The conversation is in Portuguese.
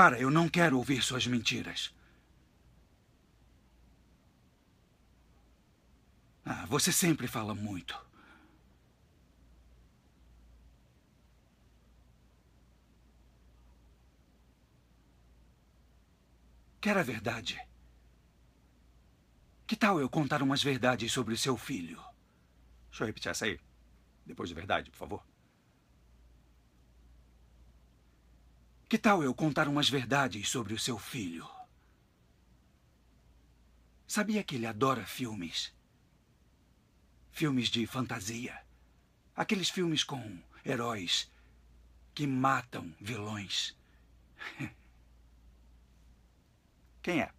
Para, eu não quero ouvir suas mentiras. Ah, você sempre fala muito. Quer a verdade? Que tal eu contar umas verdades sobre seu filho? Deixa eu repetir essa aí. Depois de verdade, por favor. Que tal eu contar umas verdades sobre o seu filho? Sabia que ele adora filmes? Filmes de fantasia. Aqueles filmes com heróis que matam vilões. Quem é?